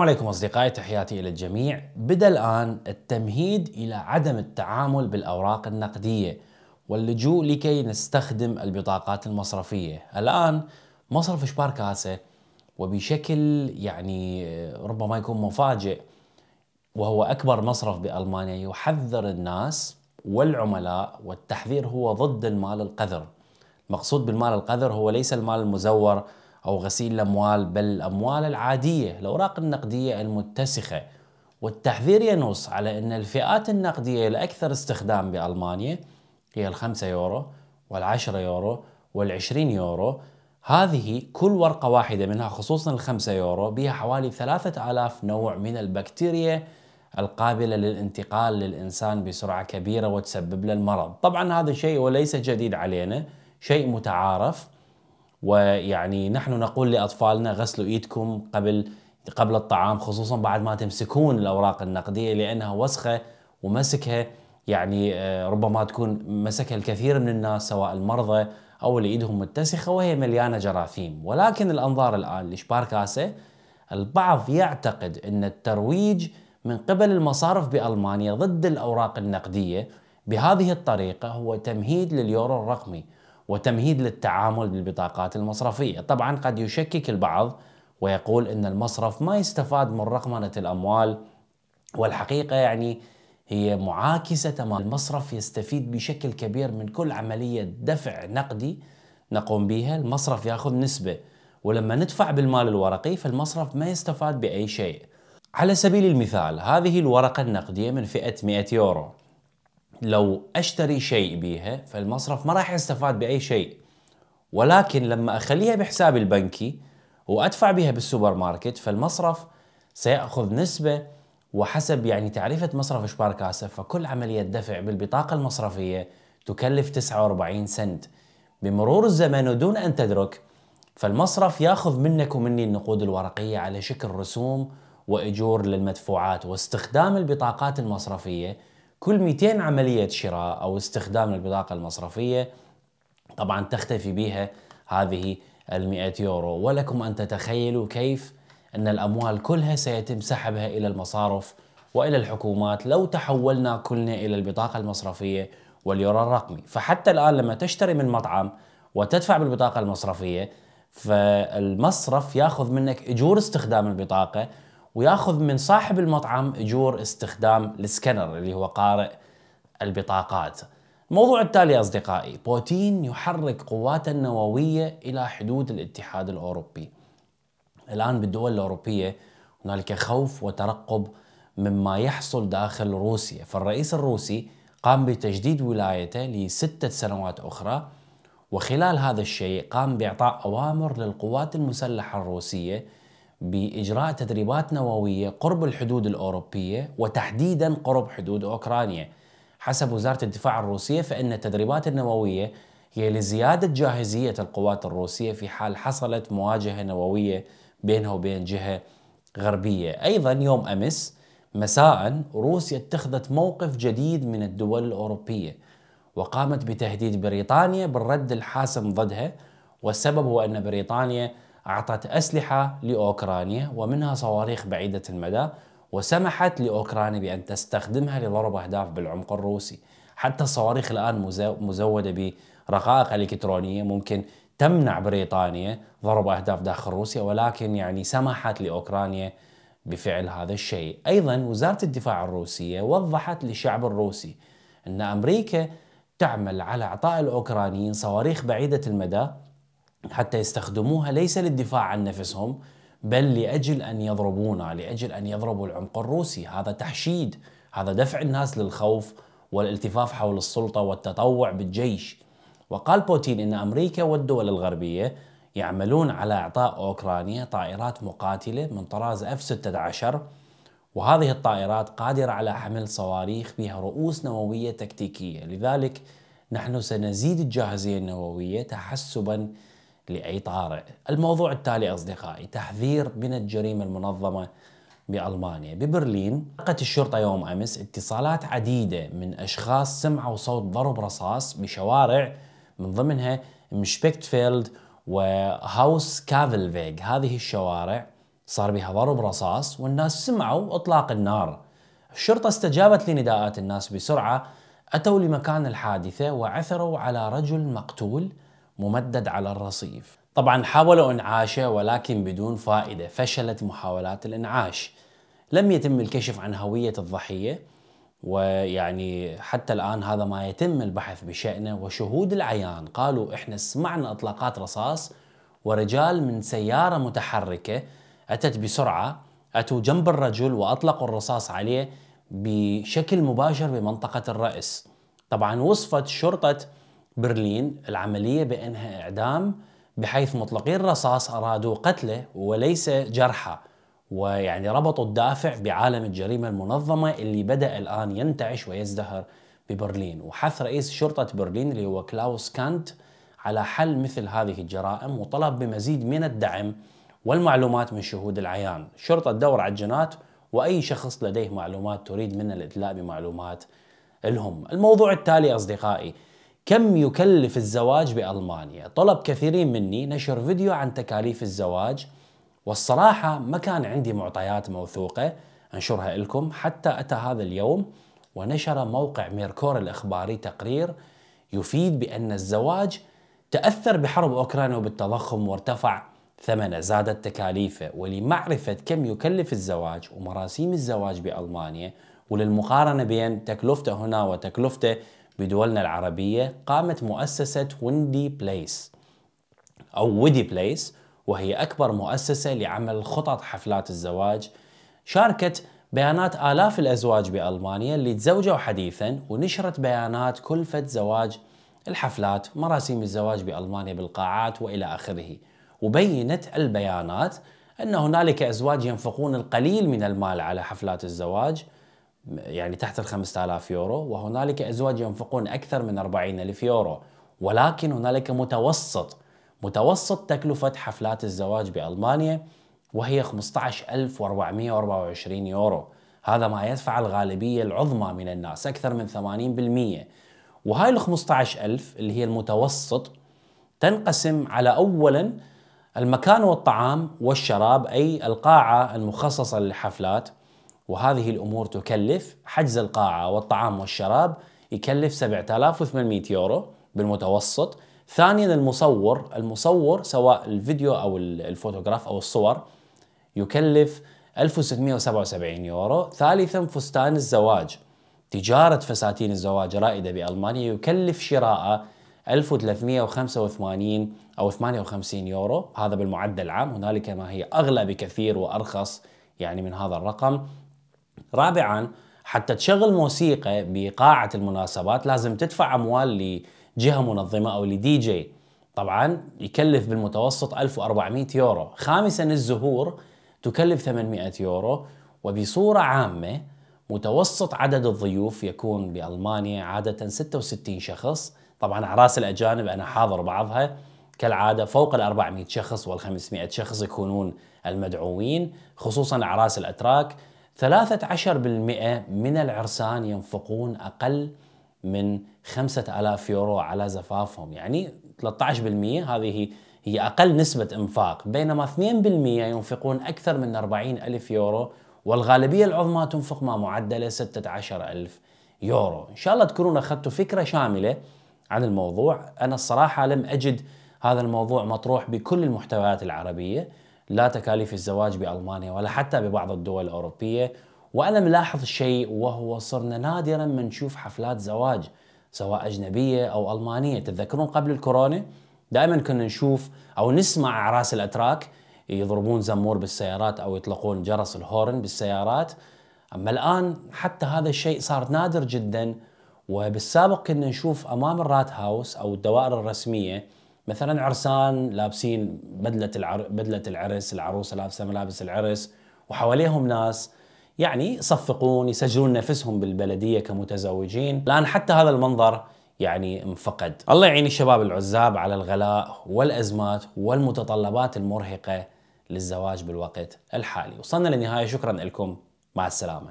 السلام عليكم أصدقائي تحياتي إلى الجميع بدأ الآن التمهيد إلى عدم التعامل بالأوراق النقدية واللجوء لكي نستخدم البطاقات المصرفية الآن مصرف شبار كاسة وبشكل يعني آه، ربما يكون مفاجئ وهو أكبر مصرف بألمانيا يحذر الناس والعملاء والتحذير هو ضد المال القذر المقصود بالمال القذر هو ليس المال المزور أو غسيل الأموال بل الأموال العادية الأوراق النقدية المتسخة والتحذير ينص على أن الفئات النقدية الأكثر استخدام بألمانيا هي الخمسة يورو والعشرة يورو والعشرين يورو هذه كل ورقة واحدة منها خصوصا الخمسة يورو بها حوالي ثلاثة آلاف نوع من البكتيريا القابلة للانتقال للإنسان بسرعة كبيرة وتسبب له المرض طبعا هذا شيء وليس جديد علينا شيء متعارف ويعني نحن نقول لاطفالنا غسلوا ايدكم قبل قبل الطعام خصوصا بعد ما تمسكون الاوراق النقديه لانها وسخه ومسكها يعني آه، ربما تكون مسكها الكثير من الناس سواء المرضى او اللي ايدهم متسخه وهي مليانه جراثيم ولكن الانظار الان لشباركاسه البعض يعتقد ان الترويج من قبل المصارف بالمانيا ضد الاوراق النقديه بهذه الطريقه هو تمهيد لليورو الرقمي وتمهيد للتعامل بالبطاقات المصرفية طبعا قد يشكك البعض ويقول أن المصرف ما يستفاد من رقمنة الأموال والحقيقة يعني هي معاكسة تماما المصرف يستفيد بشكل كبير من كل عملية دفع نقدي نقوم بها المصرف ياخذ نسبة ولما ندفع بالمال الورقي فالمصرف ما يستفاد بأي شيء على سبيل المثال هذه الورقة النقدية من فئة 100 يورو لو اشتري شيء بيها فالمصرف ما راح يستفاد باي شيء ولكن لما اخليها بحسابي البنكي وادفع بها بالسوبر ماركت فالمصرف سياخذ نسبه وحسب يعني تعريفه مصرف كاسه فكل عمليه دفع بالبطاقه المصرفيه تكلف 49 سنت بمرور الزمن ودون ان تدرك فالمصرف ياخذ منك ومني النقود الورقيه على شكل رسوم واجور للمدفوعات واستخدام البطاقات المصرفيه كل 200 عملية شراء أو استخدام البطاقة المصرفية طبعا تختفي بها هذه ال يورو ولكم أن تتخيلوا كيف أن الأموال كلها سيتم سحبها إلى المصارف وإلى الحكومات لو تحولنا كلنا إلى البطاقة المصرفية واليورو الرقمي فحتى الآن لما تشتري من مطعم وتدفع بالبطاقة المصرفية فالمصرف ياخذ منك اجور استخدام البطاقه وياخذ من صاحب المطعم اجور استخدام السكانر اللي هو قارئ البطاقات. الموضوع التالي اصدقائي بوتين يحرك قواته النوويه الى حدود الاتحاد الاوروبي. الان بالدول الاوروبيه هنالك خوف وترقب مما يحصل داخل روسيا، فالرئيس الروسي قام بتجديد ولايته لستة سنوات أخرى وخلال هذا الشيء قام بإعطاء أوامر للقوات المسلحة الروسية باجراء تدريبات نوويه قرب الحدود الاوروبيه وتحديدا قرب حدود اوكرانيا. حسب وزاره الدفاع الروسيه فان التدريبات النوويه هي لزياده جاهزيه القوات الروسيه في حال حصلت مواجهه نوويه بينها وبين جهه غربيه. ايضا يوم امس مساء روسيا اتخذت موقف جديد من الدول الاوروبيه وقامت بتهديد بريطانيا بالرد الحاسم ضدها والسبب هو ان بريطانيا أعطت أسلحة لأوكرانيا ومنها صواريخ بعيدة المدى وسمحت لأوكرانيا بأن تستخدمها لضرب أهداف بالعمق الروسي حتى الصواريخ الآن مزودة برقائق إلكترونية ممكن تمنع بريطانيا ضرب أهداف داخل روسيا ولكن يعني سمحت لأوكرانيا بفعل هذا الشيء أيضا وزارة الدفاع الروسية وضحت للشعب الروسي أن أمريكا تعمل على إعطاء الأوكرانيين صواريخ بعيدة المدى حتى يستخدموها ليس للدفاع عن نفسهم بل لاجل ان يضربونا، لاجل ان يضربوا العمق الروسي، هذا تحشيد، هذا دفع الناس للخوف والالتفاف حول السلطه والتطوع بالجيش. وقال بوتين ان امريكا والدول الغربيه يعملون على اعطاء اوكرانيا طائرات مقاتله من طراز اف 16 وهذه الطائرات قادره على حمل صواريخ بها رؤوس نوويه تكتيكيه، لذلك نحن سنزيد الجاهزيه النوويه تحسبا لأي طارئ الموضوع التالي أصدقائي تحذير من الجريمة المنظمة بألمانيا ببرلين لقت الشرطة يوم أمس اتصالات عديدة من أشخاص سمعوا صوت ضرب رصاص بشوارع من ضمنها مشبكتفيلد وهاوس كافلفيغ هذه الشوارع صار بها ضرب رصاص والناس سمعوا اطلاق النار الشرطة استجابت لنداءات الناس بسرعة أتوا لمكان الحادثة وعثروا على رجل مقتول ممدد على الرصيف طبعا حاولوا إنعاشه ولكن بدون فائدة فشلت محاولات الإنعاش لم يتم الكشف عن هوية الضحية ويعني حتى الآن هذا ما يتم البحث بشأنه وشهود العيان قالوا إحنا سمعنا إطلاقات رصاص ورجال من سيارة متحركة أتت بسرعة أتوا جنب الرجل وأطلقوا الرصاص عليه بشكل مباشر بمنطقة الرأس طبعا وصفت شرطة برلين العملية بأنها إعدام بحيث مطلقي الرصاص أرادوا قتله وليس جرحه ويعني ربطوا الدافع بعالم الجريمة المنظمة اللي بدأ الآن ينتعش ويزدهر ببرلين وحث رئيس شرطة برلين اللي هو كلاوس كانت على حل مثل هذه الجرائم وطلب بمزيد من الدعم والمعلومات من شهود العيان شرطة دور على الجنات وأي شخص لديه معلومات تريد من الإدلاء بمعلومات لهم الموضوع التالي أصدقائي كم يكلف الزواج بألمانيا طلب كثيرين مني نشر فيديو عن تكاليف الزواج والصراحة ما كان عندي معطيات موثوقة أنشرها لكم حتى أتى هذا اليوم ونشر موقع ميركور الإخباري تقرير يفيد بأن الزواج تأثر بحرب أوكرانيا وبالتضخم وارتفع ثمنه زادت تكاليفه ولمعرفة كم يكلف الزواج ومراسيم الزواج بألمانيا وللمقارنة بين تكلفته هنا وتكلفته بدولنا العربية قامت مؤسسة ويندي بليس أو ويدي بليس وهي أكبر مؤسسة لعمل خطط حفلات الزواج شاركت بيانات آلاف الأزواج بألمانيا اللي تزوجوا حديثا ونشرت بيانات كلفة زواج الحفلات مراسيم الزواج بألمانيا بالقاعات وإلى آخره وبينت البيانات أن هنالك أزواج ينفقون القليل من المال على حفلات الزواج يعني تحت ال 5000 يورو وهنالك أزواج ينفقون أكثر من 40000 يورو ولكن هنالك متوسط متوسط تكلفة حفلات الزواج بألمانيا وهي 15424 يورو هذا ما يدفع الغالبية العظمى من الناس أكثر من 80% وهاي ال 15000 اللي هي المتوسط تنقسم على أولا المكان والطعام والشراب أي القاعة المخصصة للحفلات وهذه الأمور تكلف حجز القاعة والطعام والشراب يكلف 7800 يورو بالمتوسط ثانيا المصور المصور سواء الفيديو أو الفوتوغراف أو الصور يكلف 1677 يورو ثالثا فستان الزواج تجارة فساتين الزواج رائدة بألمانيا يكلف شراءه 1385 أو 58 يورو هذا بالمعدل العام هنالك ما هي أغلى بكثير وأرخص يعني من هذا الرقم رابعا حتى تشغل موسيقى بقاعة المناسبات لازم تدفع أموال لجهة منظمة أو لدي جي طبعا يكلف بالمتوسط 1400 يورو خامسا الزهور تكلف 800 يورو وبصورة عامة متوسط عدد الضيوف يكون بألمانيا عادة 66 شخص طبعا أعراس الأجانب أنا حاضر بعضها كالعادة فوق ال 400 شخص وال 500 شخص يكونون المدعوين خصوصا أعراس الأتراك 13% من العرسان ينفقون أقل من 5000 يورو على زفافهم يعني 13% هذه هي أقل نسبة إنفاق بينما 2% ينفقون أكثر من 40 ألف يورو والغالبية العظمى تنفق ما معدله 16 ألف يورو إن شاء الله تكونون أخذتوا فكرة شاملة عن الموضوع أنا الصراحة لم أجد هذا الموضوع مطروح بكل المحتويات العربية لا تكاليف الزواج بألمانيا ولا حتى ببعض الدول الأوروبية وأنا ملاحظ شيء وهو صرنا نادرا ما نشوف حفلات زواج سواء أجنبية أو ألمانية تتذكرون قبل الكورونا دائما كنا نشوف أو نسمع أعراس الأتراك يضربون زمور بالسيارات أو يطلقون جرس الهورن بالسيارات أما الآن حتى هذا الشيء صار نادر جدا وبالسابق كنا نشوف أمام الرات هاوس أو الدوائر الرسمية مثلا عرسان لابسين بدله العر... بدله العرس العروسه لابسه ملابس العرس وحواليهم ناس يعني يصفقون يسجلون نفسهم بالبلديه كمتزوجين الان حتى هذا المنظر يعني انفقد الله يعين الشباب العزاب على الغلاء والازمات والمتطلبات المرهقه للزواج بالوقت الحالي وصلنا للنهايه شكرا لكم مع السلامه